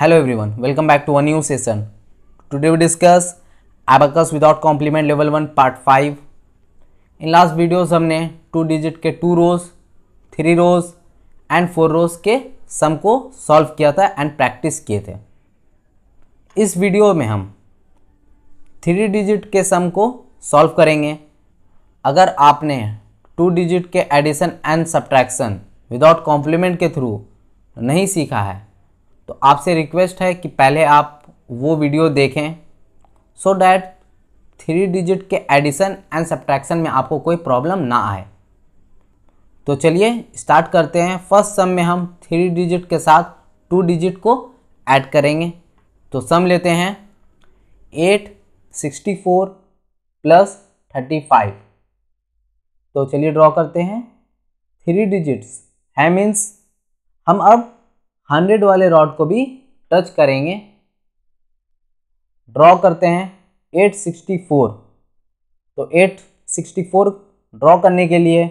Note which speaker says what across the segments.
Speaker 1: hello everyone welcome back to a new session today we discuss abacus without complement level one part five in last videos हमने two digit के two rows three rows and four rows के sum को solve किया था and practice किए थे इस video में हम थ्री डिजिट के सम को सॉल्व करेंगे अगर आपने टू डिजिट के addition and subtraction without complement के थ्रू नहीं सीखा है तो आपसे रिक्वेस्ट है कि पहले आप वो वीडियो देखें सो डैट थ्री डिजिट के एडिशन एंड सब्ट्रैक्शन में आपको कोई प्रॉब्लम ना आए तो चलिए स्टार्ट करते हैं फर्स्ट सम में हम थ्री डिजिट के साथ टू डिजिट को ऐड करेंगे तो सम लेते हैं eight sixty four plus thirty five तो चलिए ड्रॉ करते हैं थ्री डिजिट्स है मीन्स हम अब हंड्रेड वाले रॉड को भी टच करेंगे ड्रॉ करते हैं एट सिक्सटी फोर तो एट सिक्सटी फोर ड्रॉ करने के लिए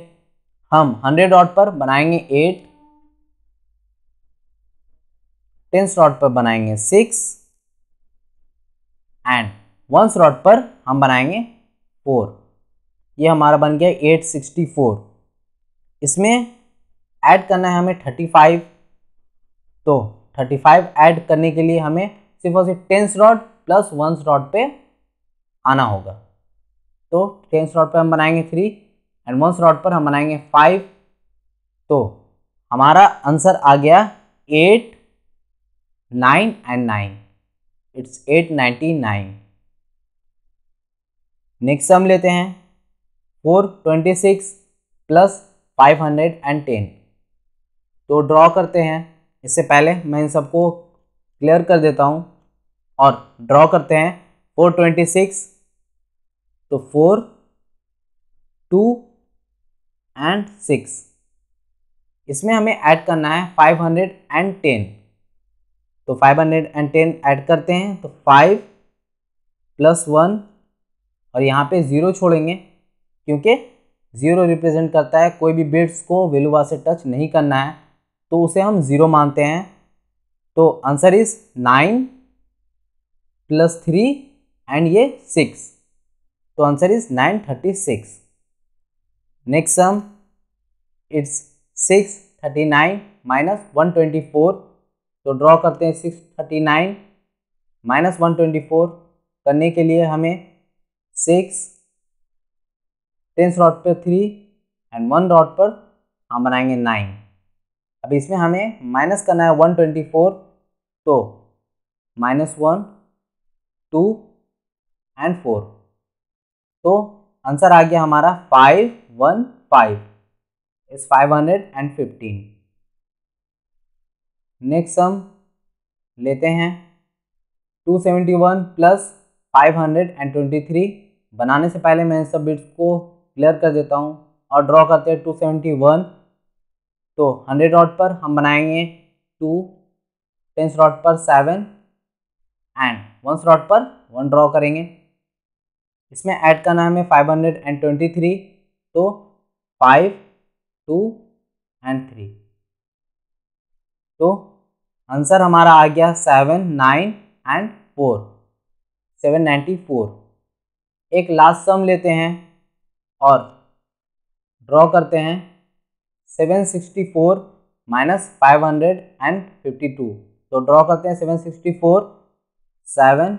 Speaker 1: हम हंड्रेड रॉड पर बनाएंगे एट टेंस रॉड पर बनाएंगे सिक्स एंड वंस रॉड पर हम बनाएंगे फोर ये हमारा बन गया एट सिक्सटी फोर इसमें ऐड करना है हमें थर्टी फाइव तो 35 ऐड करने के लिए हमें सिर्फ और सिर्फ tens rod plus ones rod पे आना होगा तो टेंस रॉड पर हम बनाएंगे थ्री एंड वंस रॉड पर हम बनाएंगे फाइव तो हमारा आंसर आ गया eight nine and nine it's eight ninety nine next हम लेते हैं four twenty six plus five hundred and ten तो ड्रॉ करते हैं इससे पहले मैं इन सबको क्लियर कर देता हूँ और ड्रॉ करते हैं फोर ट्वेंटी सिक्स तो फोर टू एंड सिक्स इसमें हमें ऐड करना है फाइव हंड्रेड एंड टेन तो five hundred and ten add करते हैं तो फाइव प्लस वन और यहाँ पे ज़ीरो छोड़ेंगे क्योंकि ज़ीरो रिप्रेजेंट करता है कोई भी बिट्स को वेलुवा से टच नहीं करना है तो उसे हम ज़ीरो मानते हैं तो answer is nine plus three and ये सिक्स तो answer is nine thirty six next sum it's six thirty nine minus one twenty four तो ड्रॉ करते हैं six thirty nine minus one twenty four करने के लिए हमें सिक्स टेंस डॉट पर थ्री एंड वन डॉट पर हम बनाएंगे नाइन अब इसमें हमें माइनस करना है वन ट्वेंटी फोर तो minus one two and four तो आंसर आ गया हमारा five one five is five hundred and fifteen next हम लेते हैं two seventy one plus five hundred and twenty three बनाने से पहले मैं इन सब बिट्स को क्लियर कर देता हूँ और ड्रॉ करते हैं टू सेवेंटी वन तो हंड्रेड रॉड पर हम बनाएंगे टू टेंस रॉड पर सेवन एंड वन रॉड पर वन ड्रॉ करेंगे इसमें ऐड का नाम है five hundred and twenty three तो फाइव टू एंड थ्री तो आंसर हमारा आ गया seven nine and four seven ninety four एक लास्ट सम लेते हैं और ड्रॉ करते हैं seven sixty four minus five hundred and fifty two तो ड्रॉ करते हैं seven sixty four seven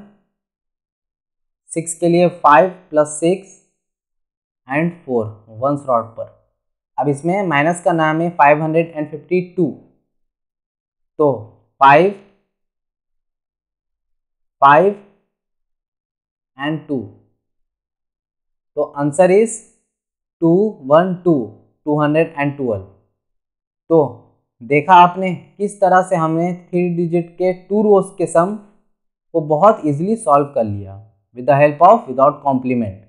Speaker 1: six के लिए five plus six and four one slot पर अब इसमें माइनस का नाम है five hundred and fifty two तो फाइव फाइव एंड टू तो answer is two one two two hundred and तो देखा आपने किस तरह से हमने थ्री डिजिट के टू रोज के सम को बहुत इजीली सॉल्व कर लिया with the help of without complement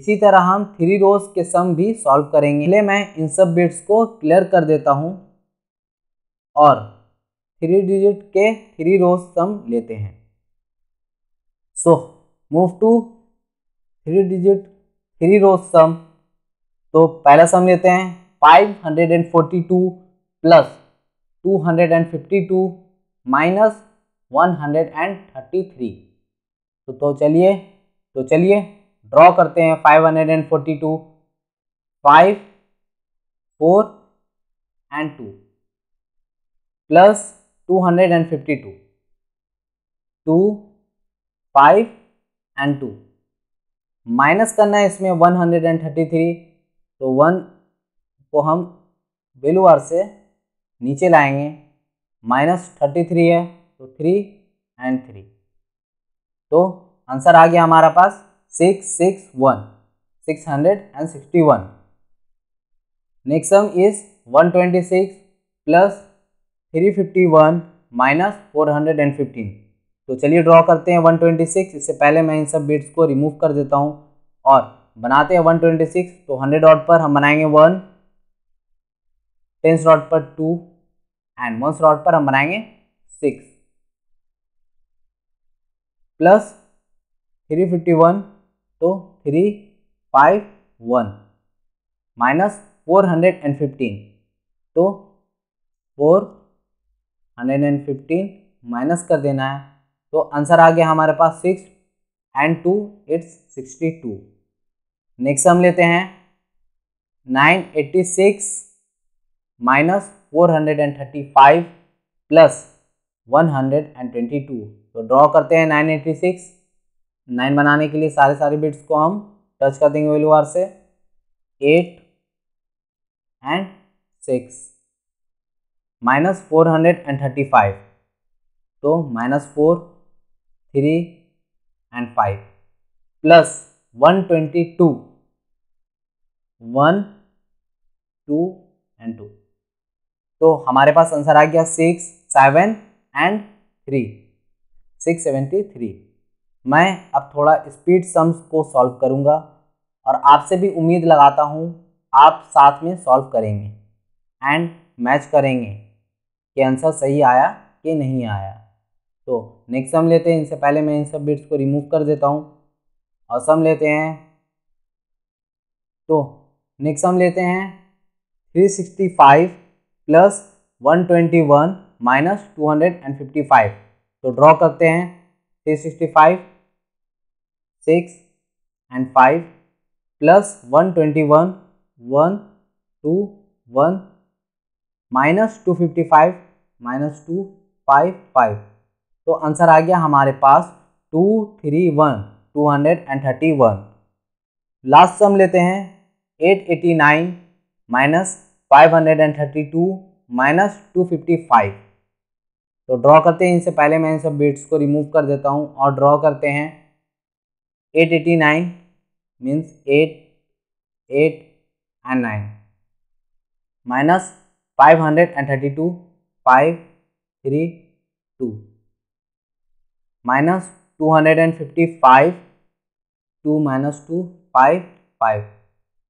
Speaker 1: इसी तरह हम थ्री रोज के सम भी सॉल्व करेंगे पहले मैं इन सब बिट्स को क्लियर कर देता हूँ और थ्री डिजिट के थ्री रोज सम लेते हैं so move to three digit three rows sum तो पहला सम लेते हैं 542 प्लस 252 माइनस 133 तो तो चलिए तो चलिए ड्रॉ करते हैं 542 5 four and 2 plus 252 two five and two minus करना है इसमें one hundred and thirty three तो वन को हम बेलू आर से नीचे लाएंगे माइनस थर्टी थ्री है तो थ्री एंड थ्री तो आंसर आ गया हमारा पास six six one six hundred and sixty one next sum is one twenty six plus three fifty one minus four hundred and fifteen तो चलिए ड्रॉ करते हैं वन ट्वेंटी सिक्स इससे पहले मैं इन सब बिट्स को रिमूव कर देता हूँ और बनाते हैं 126 तो 100 डॉट पर हम बनाएंगे वन टेंस डॉट पर टू एंड वंस डॉट पर हम बनाएंगे six plus three fifty one तो three five one minus four hundred and fifteen तो four hundred and fifteen minus कर देना है तो आंसर आ गया हमारे पास six and two it's sixty two next हम लेते हैं 986 माइनस फाइव प्लस 122 तो ड्रॉ करते हैं 986 नाइन बनाने के लिए सारे सारे बिट्स को हम टच कर देंगे वेल्यू आर से 8 and 6 minus four hundred and thirty five तो minus four three and five plus one twenty two one two and two तो हमारे पास आंसर आ गया six seven and three six seventy three मैं अब थोड़ा स्पीड सम्स को सॉल्व करूँगा और आपसे भी उम्मीद लगाता हूँ आप साथ में सॉल्व करेंगे एंड मैच करेंगे कि आंसर सही आया कि नहीं आया तो नेक्स्ट सम लेते हैं इनसे पहले मैं इन सब बिट्स को रिमूव कर देता हूँ और सम लेते हैं तो नेक्स्ट हम लेते हैं 365 प्लस 121 माइनस 255 तो ड्रॉ करते हैं 365 six and five plus 121 one two one minus two fifty five minus two five five तो आंसर आ गया हमारे पास two three one two hundred and thirty one last sum लेते हैं 889 माइनस 532 माइनस 255 तो ड्रॉ करते हैं इनसे पहले मैं इन सब बिट्स को रिमूव कर देता हूं और ड्रॉ करते हैं 889 eighty nine means eight eight and nine minus five hundred and thirty two five three two minus two hundred and fifty five two minus two five five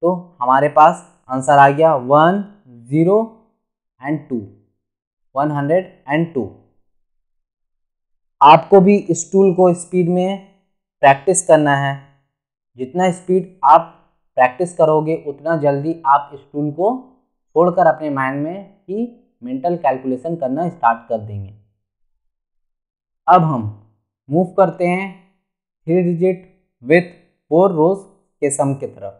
Speaker 1: तो हमारे पास आंसर आ गया one zero and two one hundred and two आपको भी इस tool को speed में प्रैक्टिस करना है जितना स्पीड आप प्रैक्टिस करोगे उतना जल्दी आप इस टूल को छोड़कर अपने माइंड में ही मेंटल कैलकुलेशन करना स्टार्ट कर देंगे अब हम मूव करते हैं three digit with four rows के सम की तरफ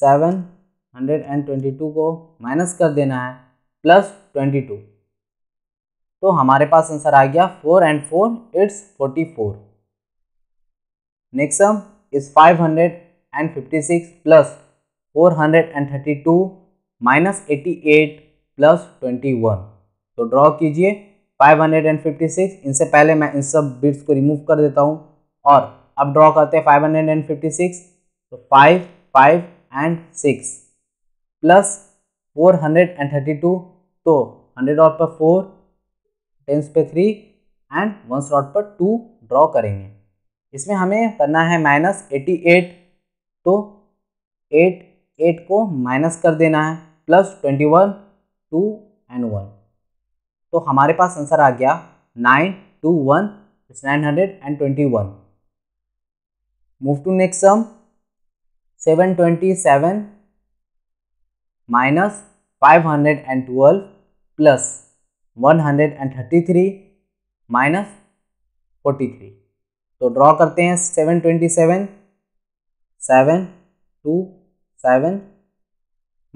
Speaker 1: seven hundred and twenty two को माइनस कर देना है प्लस ट्वेंटी टू तो हमारे पास आंसर आ गया four and four it's forty four next sum is five hundred and fifty six plus four hundred and thirty two minus eighty eight plus twenty one तो draw कीजिए five hundred and fifty six इनसे पहले मैं इन सब bits को remove कर देता हूँ और अब ड्रॉ करते हैं five hundred and fifty six तो five five and six plus four hundred and thirty two तो हंड्रेड रॉट पर फोर टेंस पे थ्री एंड वन स्लॉट पर टू ड्रॉ करेंगे इसमें हमें करना है माइनस एटी एट तो एट एट को माइनस कर देना है plus twenty one two and one तो हमारे पास आंसर आ गया nine two one nine hundred and twenty one move to next sum seven twenty seven minus five hundred and twelve plus one hundred and thirty three minus forty three तो draw करते हैं seven twenty seven seven two seven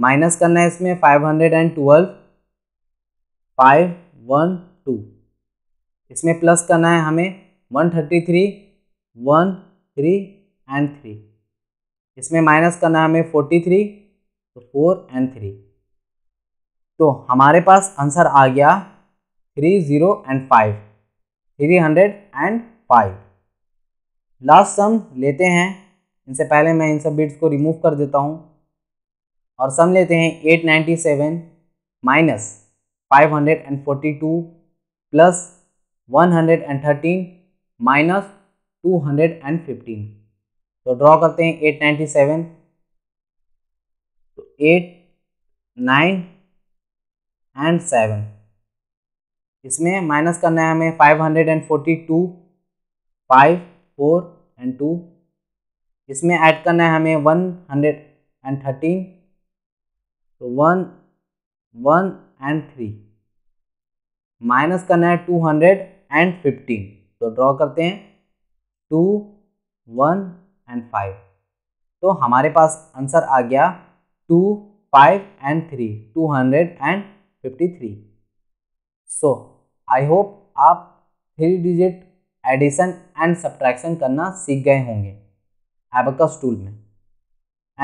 Speaker 1: minus करना है इसमें five hundred and twelve five one two इसमें plus करना है हमें one thirty three one three and three इसमें माइनस करना है हमें फोर्टी थ्री तो फोर एंड थ्री तो हमारे पास आंसर आ गया three zero and five three hundred and five last sum लेते हैं इनसे पहले मैं इन सब बिट्स को रिमूव कर देता हूँ और सम लेते हैं eight ninety seven minus five hundred and forty two plus one hundred and thirteen minus two hundred and fifteen तो ड्रॉ करते हैं एट नाइन्टी सेवन तो एट नाइन एंड सेवन इसमें माइनस करना है हमें five hundred and forty two five four and two इसमें add करना है हमें वन हंड्रेड एंड थर्टीन तो one one and three minus करना है टू हंड्रेड एंड फिफ्टीन तो ड्रॉ करते हैं टू वन एंड फाइव तो हमारे पास आंसर आ गया two five and three two hundred and fifty three so I hope आप three digit addition and subtraction करना सीख गए होंगे एबकस टूल में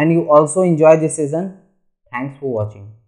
Speaker 1: and you also enjoy this season thanks for watching